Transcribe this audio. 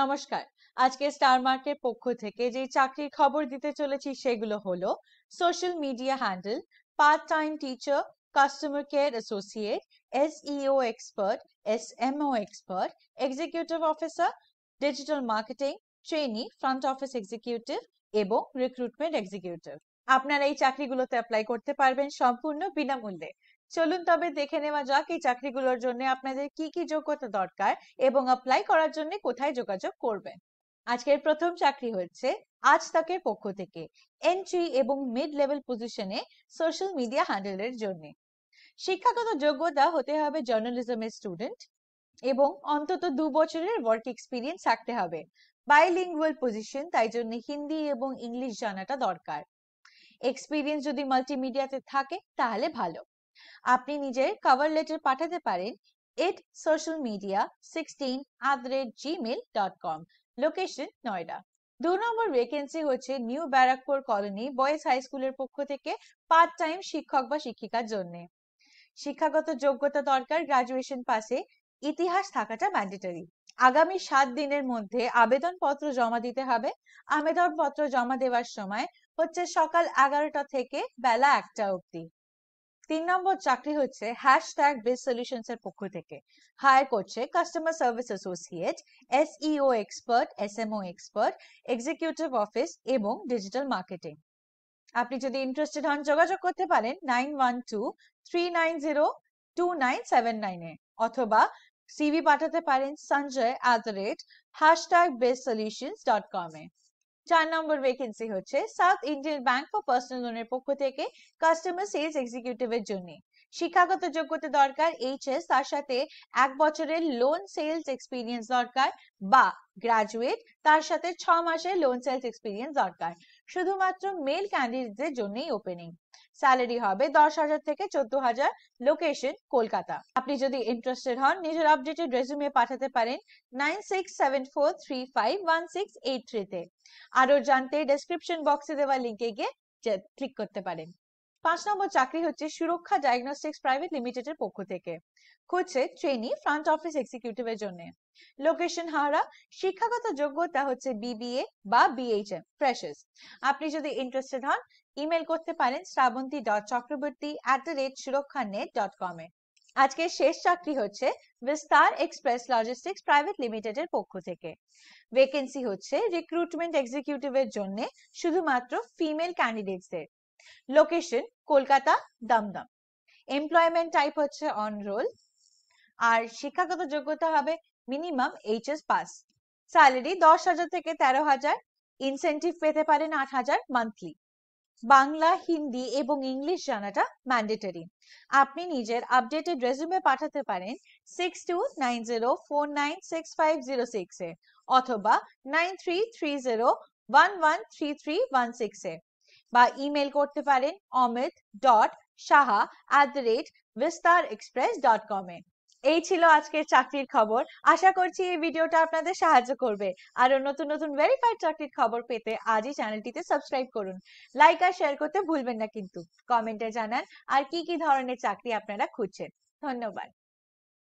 নমস্কার আজকে স্টার মার্কের পক্ষ থেকে যে চাকরির খবর দিতে চলেছি সেগুলো হলো social media handle part time teacher customer care associate SEO expert SMO expert executive officer digital marketing trainee front office executive এবং রিক্রুটমেন্ট এক্সিকিউটিভ আপনারা এই চাকরিগুলোতে অ্যাপ্লাই করতে পারবেন সম্পূর্ণ বিনামূল্যে চলুন তবে দেখে নেওয়া যাক এই চাকরিগুলোর জন্য আপনাদের কি কি যোগ্যতা দরকার এবং অ্যাপ্লাই করার জন্য কোথায় যোগাযোগ করবেন আজকের প্রথম চাকরি হচ্ছে আজ তাকের পক্ষ থেকে এন্ট্রি এবং মিড লেভেল পজিশনে সোশ্যাল মিডিয়া হ্যান্ডেলের জন্য শিক্ষাগত যোগ্যতা হতে হবে জার্নালিজমের স্টুডেন্ট এবং অন্তত দু বছরের ওয়ার্ক এক্সপিরিয়েন্স থাকতে হবে বাইলিঙ্গুয়াল পজিশন তাই জন্য হিন্দি এবং ইংলিশ জানাটা দরকার এক্সপিরিয়েন্স যদি মাল্টিমিডিয়াতে থাকে তাহলে ভালো আপনি নিজের কভার লেটার পাঠাতে পারেন at social media sixteen at the rate Gmail dot com location Noida দু নম্বর ভ্যাকেন্সি হচ্ছে new Barrackpore colony boys high স্কুলের পক্ষ থেকে পার্ট টাইম শিক্ষক বা শিক্ষিকার জন্য শিক্ষাগত যোগ্যতা দরকার গ্রাজুয়েশন পাশে ইতিহাস থাকাটা ম্যান্ডেটরি আগামী সাত দিনের মধ্যে আবেদনপত্র জমা দিতে হবে আবেদনপত্র জমা দেওয়ার সময় হচ্ছে সকাল এগারোটা থেকে বেলা একটা অবধি তিন নম্বর চাকরি হচ্ছে হ্যাশট্যাগ বেস সলিউশনস এর পক্ষ থেকে হায়ার করছে customer service associate SEO expert SMO expert executive office এবং ডিজিটাল মার্কেটিং আপনি যদি ইন্টারেস্টেড হন যোগাযোগ করতে পারেন nine one two three nine zero two nine seven নাইনে অথবা সিভি পাঠাতে পারেন Sanjay at the rate hashtag base solutions dot a চার নম্বর ভ্যাকেন্সি হচ্ছে South Indian Bank for personal লোনের পক্ষ থেকে কাস্টমার সেলস এক্সিকিউটিভের জন্য শিক্ষাগত যোগ্যতা দরকার এইচএস তার সাথে এক বছরের লোন সেলস এক্সপিরিয়েন্স দরকার বা গ্রাজুয়েট তার সাথে ছ মাসের লোন সেলস এক্সপিরিয়েন্স দরকার শুধুমাত্র মেল ক্যান্ডিডেটদের জন্যই ওপেনিং স্যালারি হবে দশ হাজার থেকে চোদ্দ হাজার লোকেশন কলকাতা আপনি যদি ইন্টারেস্টেড হন নিজের আপডেটেড রেজুমে পাঠাতে পারেন nine six seven four three five one six eight থ্রিতে আরও জানতে ডেসক্রিপশন বক্সে দেওয়া লিঙ্কে গিয়ে ক্লিক করতে পারেন পাঁচ নম্বর চাকরি হচ্ছে সুরক্ষা ডায়াগনস্টিক্স প্রাইভেট এর পক্ষ থেকে খুঁজছে ট্রেনি ফ্রন্ট অফিস এর জন্য লোকেশন হাওড়া শিক্ষাগত যোগ্যতা হচ্ছে বিবিএ বা বিএইচএম ফ্রেশার্স আপনি যদি ইন্টারেস্টেড হন ইমেল করতে পারেন Srabanti dot Chakraborty at the rate Suraksha net dot কমে আজকের শেষ চাকরি হচ্ছে বিস্তার এক্সপ্রেস লজিস্টিক্স প্রাইভেট লিমিটেডের পক্ষ থেকে ভেকেন্সি হচ্ছে রিক্রুটমেন্ট এক্সিকিউটিভের জন্য শুধুমাত্র ফিমেল ক্যান্ডিডেটসদের location Kolkata Dumdum employment type হচ্ছে অন রোল আর শিক্ষাগত যোগ্যতা হবে মিনিমাম এইচএস পাস স্যালারি দশ হাজার থেকে তেরো হাজার ইনসেন্টিভ পেতে পারেন আট হাজার মান্থলি বাংলা হিন্দি এবং ইংলিশ জানাটা ম্যান্ডেটরি আপনি নিজের আপডেটেড রেজুমে পাঠাতে পারেন six two nine zero four nine six five zero six এ অথবা nine three three zero one one three three one six এ বা ইমেল করতে পারেন Amit dot Saha at rate Bistaar express dot কমে এই ছিল আজকের চাকরির খবর আশা করছি এই ভিডিওটা আপনাদের সাহায্য করবে আরো নতুন নতুন ভেরিফাইড চাকরির খবর পেতে আজই চ্যানেলটিতে সাবস্ক্রাইব করুন লাইক আর শেয়ার করতে ভুলবেন না কিন্তু কমেন্টে জানান আর কি কি ধরনের চাকরি আপনারা খুঁজছেন ধন্যবাদ